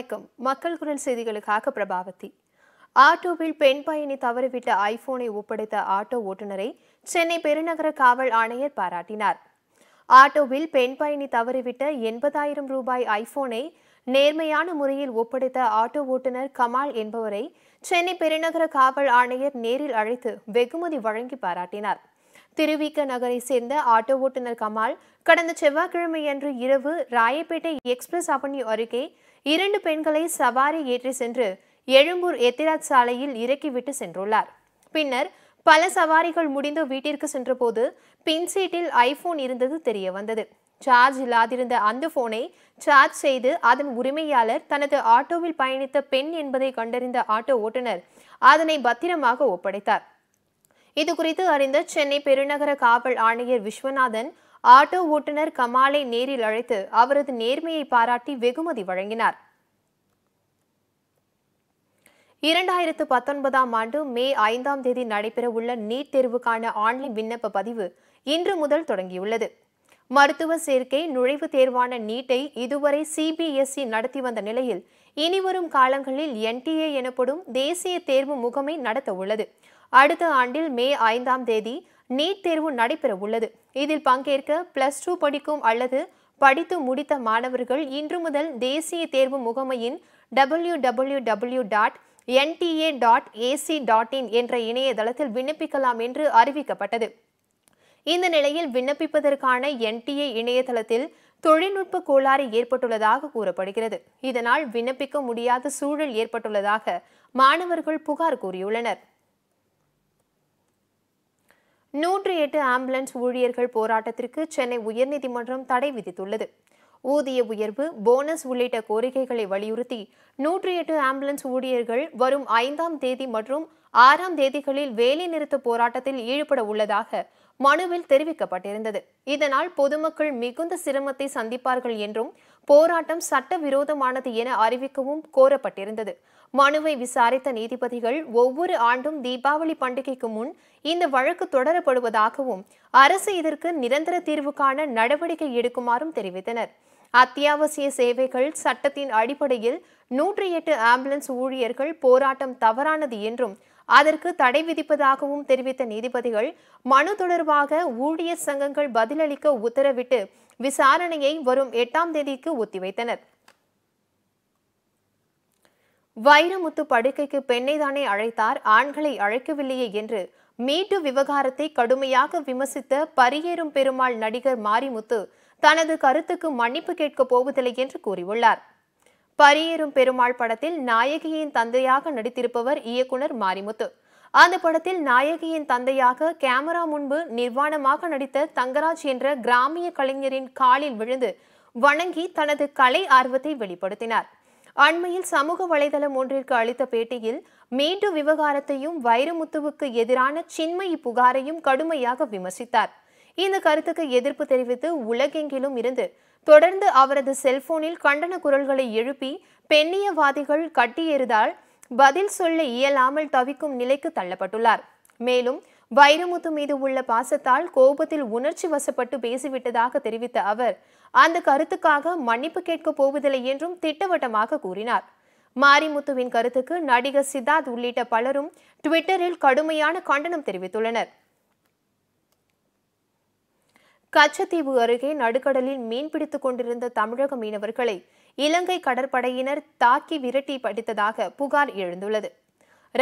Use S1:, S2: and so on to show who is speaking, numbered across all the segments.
S1: வணக்கம் மக்கள் குரல் செய்திகளுக்காக பிரபாவதி ஆட்டோவில் பெண் பயணி தவறிவிட்ட ஐபோனை ஒப்படைத்த ஆட்டோ ஓட்டுநரை சென்னை பெருநகர காவல் ஆணையர் பாராட்டினார் ஆட்டோவில் பெண் பயணி தவறிவிட்ட எண்பதாயிரம் ரூபாய் ஐபோனை நேர்மையான முறையில் ஒப்படைத்த ஆட்டோ ஓட்டுநர் கமால் என்பவரை சென்னை பெருநகர காவல் ஆணையர் நேரில் அழைத்து வெகுமதி வழங்கி பாராட்டினார் திருவிக்க நகரை சேர்ந்த ஆட்டோ ஓட்டுநர் கமால் கடந்த செவ்வாய்க்கிழமையன்று இரவு ராயப்பேட்டை எக்ஸ்பிரஸ் அவென்யூ அருகே இரண்டு பெண்களை சவாரி ஏற்றி சென்று எழும்பூர் எத்திராஜ் சாலையில் இறக்கிவிட்டு சென்றுள்ளார் பின்னர் பல சவாரிகள் முடிந்து வீட்டிற்கு சென்றபோது பின் சீட்டில் ஐபோன் இருந்தது தெரிய வந்தது சார்ஜ் இல்லாதிருந்த அந்த போனை சார்ஜ் செய்து அதன் உரிமையாளர் தனது ஆட்டோவில் பயணித்த பெண் என்பதை கண்டறிந்த ஆட்டோ ஓட்டுநர் அதனை பத்திரமாக ஒப்படைத்தார் இதுகுறித்து அறிந்த சென்னை பெருநகர காவல் ஆணையர் விஸ்வநாதன் ஆட்டோ ஓட்டுநர் கமாலை நேரில் அழைத்து அவரது நேர்மையை பாராட்டி வெகுமதி வழங்கினார் இரண்டாயிரத்து பத்தொன்பதாம் ஆண்டு மே ஐந்தாம் தேதி நடைபெறவுள்ள நீட் தேர்வுக்கான ஆன்லைன் விண்ணப்ப பதிவு இன்று முதல் தொடங்கியுள்ளது மருத்துவ சேர்க்கை நுழைவுத் தேர்வான நீட்டை இதுவரை சிபிஎஸ்இ நடத்தி வந்த நிலையில் இனிவரும் காலங்களில் என்டிஏ எனப்படும் தேசிய தேர்வு முகமை நடத்த உள்ளது அடுத்த ஆண்டில் மே ஐந்தாம் தேதி நீட் தேர்வு நடைபெற உள்ளது இதில் பங்கேற்க பிளஸ் டூ படிக்கும் அல்லது படித்து முடித்த மாணவர்கள் இன்று முதல் தேசிய தேர்வு முகமையின் W W W dot NTA dot AC dot in என்ற இணையதளத்தில் விண்ணப்பிக்கலாம் என்று அறிவிக்கப்பட்டது இந்த நிலையில் விண்ணப்பிப்பதற்கான என்டிஏ இணையதளத்தில் தொழில்நுட்ப கோளாறு ஏற்பட்டுள்ளதாக கூறப்படுகிறது இதனால் விண்ணப்பிக்க முடியாத சூழல் ஏற்பட்டுள்ளதாக மாணவர்கள் புகார் கூறியுள்ளனர் நூற்றி எட்டு ஆம்புலன்ஸ் ஊழியர்கள் போராட்டத்திற்கு சென்னை உயர்நீதிமன்றம் தடை விதித்துள்ளது ஊதிய உயர்வு போனஸ் உள்ளிட்ட கோரிக்கைகளை வலியுறுத்தி நூற்றி எட்டு ஆம்புலன்ஸ் ஊழியர்கள் வரும் ஐந்தாம் தேதி மற்றும் ஆறாம் தேதிகளில் வேலைநிறுத்த போராட்டத்தில் ஈடுபட உள்ளதாக மனுவில் தெரிவிக்கப்பட்டிருந்தது இதனால் பொதுமக்கள் மிகுந்த சிரமத்தை சந்திப்பார்கள் என்றும் போராட்டம் சட்டவிரோதமானது என அறிவிக்கவும் கோரப்பட்டிருந்தது மனுவை விசாரித்த நீதிபதிகள் ஒவ்வொரு ஆண்டும் தீபாவளி பண்டிகைக்கு முன் இந்த வழக்கு தொடரப்படுவதாகவும் அரசு இதற்கு நிரந்தர தீர்வு காண நடவடிக்கை எடுக்குமாறும் தெரிவித்தனர் அத்தியாவசிய சேவைகள் சட்டத்தின் அடிப்படையில் நூற்றி எட்டு ஆம்புலன்ஸ் ஊழியர்கள் போராட்டம் தவறானது என்றும் அதற்கு தடை விதிப்பதாகவும் தெரிவித்த நீதிபதிகள் மனு தொடர்பாக ஊழியர் சங்கங்கள் பதிலளிக்க உத்தரவிட்டு விசாரணையை வரும் எட்டாம் தேதிக்கு ஒத்திவைத்தனர் வைரமுத்து படுக்கைக்கு பெண்ணை தானே அழைத்தார் ஆண்களை அழைக்கவில்லையே என்று மீட்டு விவகாரத்தை கடுமையாக விமர்சித்த பரியேறும் பெருமாள் நடிகர் மாரிமுத்து தனது கருத்துக்கு மன்னிப்பு கேட்கப் போவதில்லை என்று கூறியுள்ளார் பரியேறும் பெருமாள் படத்தில் நாயகியின் தந்தையாக நடித்திருப்பவர் இயக்குனர் மாரிமுத்து அந்த படத்தில் நாயகியின் தந்தையாக கேமரா முன்பு நிர்வாணமாக நடித்த தங்கராஜ் என்ற கிராமிய கலைஞரின் காலில் விழுந்து வணங்கி தனது கலை ஆர்வத்தை வெளிப்படுத்தினார் அண்மையில் சமூக வலைதளம் ஒன்றிற்கு அளித்த பேட்டியில் மீண்டும் விவகாரத்தையும் வைரமுத்துவுக்கு எதிரான சின்மை புகாரையும் கடுமையாக விமர்சித்தார் இந்த கருத்துக்கு எதிர்ப்பு தெரிவித்து உலகெங்கிலும் இருந்து தொடர்ந்து அவரது செல்போனில் கண்டன குரல்களை எழுப்பி பெண்ணியவாதிகள் கட்டியெறிதால் பதில் சொல்ல இயலாமல் தவிக்கும் நிலைக்கு தள்ளப்பட்டுள்ளார் மேலும் வைரமுத்து மீது உள்ள பாசத்தால் கோபத்தில் உணர்ச்சி வசப்பட்டு பேசிவிட்டதாக தெரிவித்த அவர் அந்த கருத்துக்காக மன்னிப்பு கேட்கப் போவதில்லை என்றும் திட்டவட்டமாக கூறினார் மாரிமுத்துவின் கருத்துக்கு நடிகர் சித்தார்த் உள்ளிட்ட பலரும் ட்விட்டரில் கடுமையான கண்டனம் தெரிவித்துள்ளனர் கச்சத்தீவு அருகே நடுக்கடலில் மீன்பிடித்துக் கொண்டிருந்த தமிழக மீனவர்களை இலங்கை கடற்படையினர் தாக்கி விரட்டி படித்ததாக புகார் எழுந்துள்ளது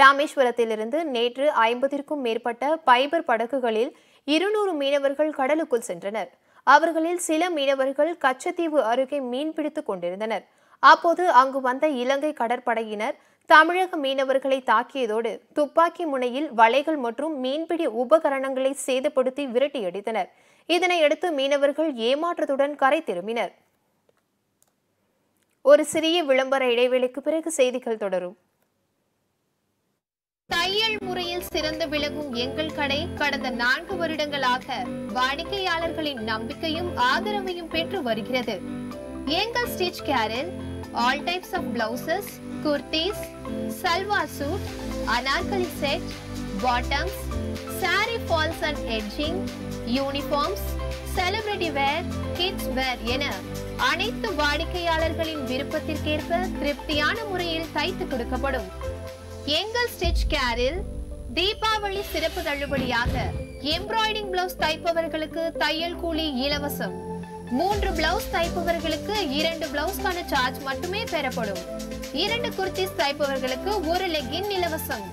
S1: ராமேஸ்வரத்திலிருந்து நேற்று ஐம்பதிற்கும் மேற்பட்ட பைபர் படகுகளில் இருநூறு மீனவர்கள் கடலுக்குள் சென்றனர் அவர்களில் சில மீனவர்கள் கச்சத்தீவு அருகே மீன்பிடித்துக் கொண்டிருந்தனர் அப்போது அங்கு வந்த இலங்கை கடற்படையினர் தமிழக மீனவர்களை தாக்கியதோடு துப்பாக்கி முனையில் வலைகள் மற்றும் மீன்பிடி உபகரணங்களை சேதப்படுத்தி விரட்டியடித்தனர் இதனையடுத்து மீனவர்கள் ஏமாற்றத்துடன் கரை திரும்பினர் ஒரு சிறிய விளம்பர இடைவெளிக்கு பிறகு செய்திகள் தொடரும் தையல் முறையில் சிறந்து விளங்கும் எங்கள் கடை கடந்த நான்கு வருடங்களாக வாடிக்கையாளர்களின் நம்பிக்கையும் ஆதரவையும் பெற்று வருகிறது எங்கள் ஸ்டிச் கேரில் all types of blouses kurtis salwar suit anarkali set bottoms sari falls and edging uniforms celebrity wear kids wear என அனைத்து வாடிக்கையாளர்களின் விருப்பத்திற்கேற்ப திருப்தியான முறையில் தைத்து கொடுக்கப்படும் எங்கள் ஸ்டிச் கேரில் தீபாவளி சிறப்பு தள்ளுபடியாக எம்ப்ராய்டிங் பிளவுஸ் தைப்பவர்களுக்கு தையல் கூலி இலவசம் மூன்று பிளவுஸ் தைப்பவர்களுக்கு இரண்டு பிளவுஸ்க்கான சார்ஜ் மட்டுமே பெறப்படும் இரண்டு குர்த்திஸ் தைப்பவர்களுக்கு ஒரு லெக்கின் இலவசம்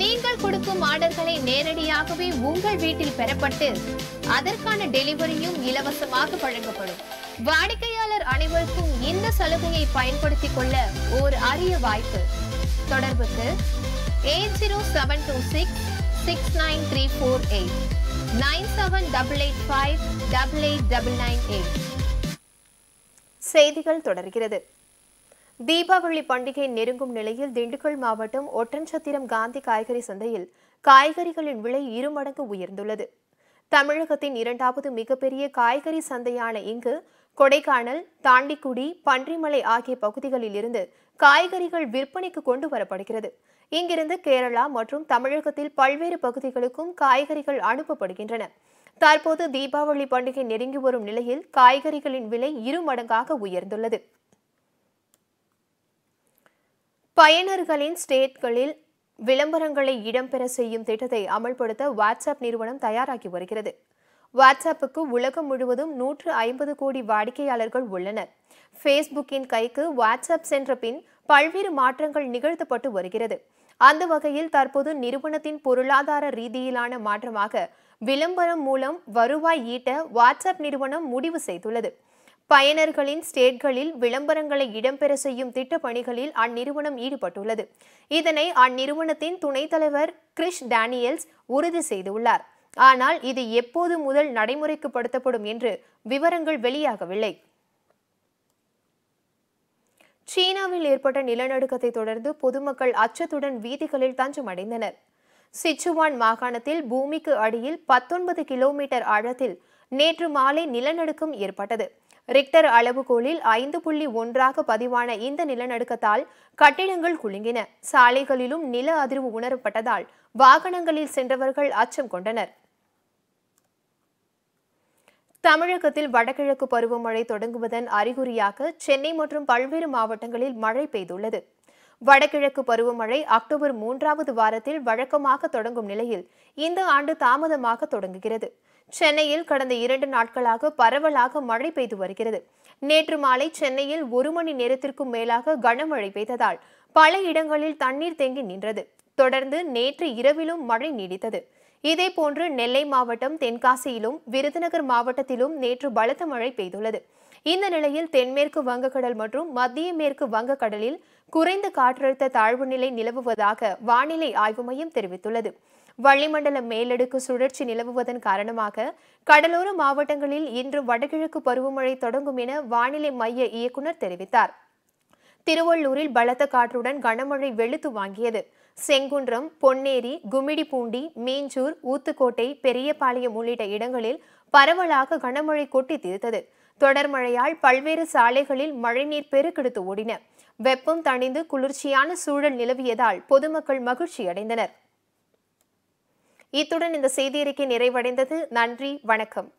S1: நீங்கள் கொடுக்கும் ஆர்டர்களை நேரடியாகவே உங்கள் வீட்டில் பெறப்பட்டு அதற்கான டெலிவரியும் இலவசமாக வழங்கப்படும் வாடிக்கையாளர் அனைவருக்கும் இந்த சலுகையை பயன்படுத்திக் கொள்ள ஓர் அரிய வாய்ப்பு தொடர்புக்கு eight zero seven two six six nine three four eight nine seven double eight five double eight double nine eight செய்திகள் தொடர்கிறது தீபாவளி பண்டிகை நெருங்கும் நிலையில் திண்டுக்கல் மாவட்டம் ஒட்டன்சத்திரம் காந்தி காய்கறி சந்தையில் காய்கறிகளின் விலை இருமடங்கு உயர்ந்துள்ளது தமிழகத்தின் இரண்டாவது மிகப்பெரிய காய்கறி சந்தையான இங்கு கொடைக்கானல் தாண்டிக்குடி பன்றிமலை ஆகிய பகுதிகளில் இருந்து காய்கறிகள் விற்பனைக்கு கொண்டு வரப்படுகிறது இங்கிருந்து கேரளா மற்றும் தமிழகத்தில் பல்வேறு பகுதிகளுக்கும் காய்கறிகள் அனுப்பப்படுகின்றன தற்போது தீபாவளி பண்டிகை நெருங்கி வரும் நிலையில் காய்கறிகளின் விலை இரு மடங்காக உயர்ந்துள்ளது பயனர்களின் ஸ்டேட்களில் விளம்பரங்களை இடம்பெற செய்யும் திட்டத்தை அமல்படுத்த வாட்ஸ்அப் நிறுவனம் தயாராகி வருகிறது வாட்ஸ்அப்புக்கு உலகம் முழுவதும் நூற்று ஐம்பது கோடி வாடிக்கையாளர்கள் உள்ளனர் ஃபேஸ்புக்கின் கைக்கு வாட்ஸ்அப் சென்ற பின் பல்வேறு மாற்றங்கள் நிகழ்த்தப்பட்டு வருகிறது அந்த வகையில் தற்போது நிறுவனத்தின் பொருளாதார ரீதியிலான மாற்றமாக விளம்பரம் மூலம் வருவாய் ஈட்ட வாட்ஸ்அப் நிறுவனம் முடிவு செய்துள்ளது பயனர்களின் ஸ்டேட்களில் விளம்பரங்களை இடம்பெற செய்யும் திட்டப்பணிகளில் அந்நிறுவனம் ஈடுபட்டுள்ளது இதனை அந்நிறுவனத்தின் துணைத் தலைவர் கிறிஷ் டேனியல்ஸ் உறுதி செய்துள்ளார் ஆனால் இது எப்போது முதல் நடைமுறைக்கு படுத்தப்படும் என்று விவரங்கள் வெளியாகவில்லை சீனாவில் ஏற்பட்ட நிலநடுக்கத்தை தொடர்ந்து பொதுமக்கள் அச்சத்துடன் வீதிகளில் தஞ்சமடைந்தனர் சிச்சுவான் மாகாணத்தில் பூமிக்கு அடியில் பத்தொன்பது கிலோமீட்டர் ஆழத்தில் நேற்று மாலை நிலநடுக்கம் ஏற்பட்டது ரிக்டர் அளவுகோலில் ஐந்து புள்ளி ஒன்றாக பதிவான இந்த நிலநடுக்கத்தால் கட்டிடங்கள் குலுங்கின சாலைகளிலும் நில அதிர்வு உணரப்பட்டதால் வாகனங்களில் சென்றவர்கள் அச்சம் கொண்டனர் தமிழகத்தில் வடகிழக்கு பருவமழை தொடங்குவதன் அறிகுறியாக சென்னை மற்றும் பல்வேறு மாவட்டங்களில் மழை பெய்துள்ளது வடகிழக்கு பருவமழை அக்டோபர் மூன்றாவது வாரத்தில் வழக்கமாக தொடங்கும் நிலையில் இந்த ஆண்டு தாமதமாக தொடங்குகிறது சென்னையில் கடந்த இரண்டு நாட்களாக பரவலாக மழை பெய்து வருகிறது நேற்று மாலை சென்னையில் ஒரு மணி நேரத்திற்கும் மேலாக கனமழை பெய்ததால் பல இடங்களில் தண்ணீர் தேங்கி நின்றது தொடர்ந்து நேற்று இரவிலும் மழை நீடித்தது இதேபோன்று நெல்லை மாவட்டம் தென்காசியிலும் விருதுநகர் மாவட்டத்திலும் நேற்று பலத்த மழை பெய்துள்ளது இந்த நிலையில் தென்மேற்கு வங்கக்கடல் மற்றும் மத்திய மேற்கு வங்கக்கடலில் குறைந்த காற்றழுத்த தாழ்வு நிலை நிலவுவதாக வானிலை ஆய்வு மையம் தெரிவித்துள்ளது வளிமண்டல மேலடுக்கு சுழற்சி நிலவுவதன் காரணமாக கடலோர மாவட்டங்களில் இன்று வடகிழக்கு பருவமழை தொடங்கும் என வானிலை மைய இயக்குநர் தெரிவித்தார் திருவள்ளூரில் பலத்த காற்றுடன் கனமழை வெளுத்து வாங்கியது செங்குன்றம் பொன்னேரி கும்மிடிப்பூண்டி மீஞ்சூர் ஊத்துக்கோட்டை பெரியபாளையம் உள்ளிட்ட இடங்களில் பரவலாக கனமழை கொட்டி தீர்த்தது தொடர் மழையால் பல்வேறு சாலைகளில் மழைநீர் பெருக்கெடுத்து ஓடின வெப்பம் தணிந்து குளிர்ச்சியான சூழல் நிலவியதால் பொதுமக்கள் மகிழ்ச்சி அடைந்தனர் இத்துடன் இந்த செய்தியறிக்கை நிறைவடைந்தது நன்றி வணக்கம்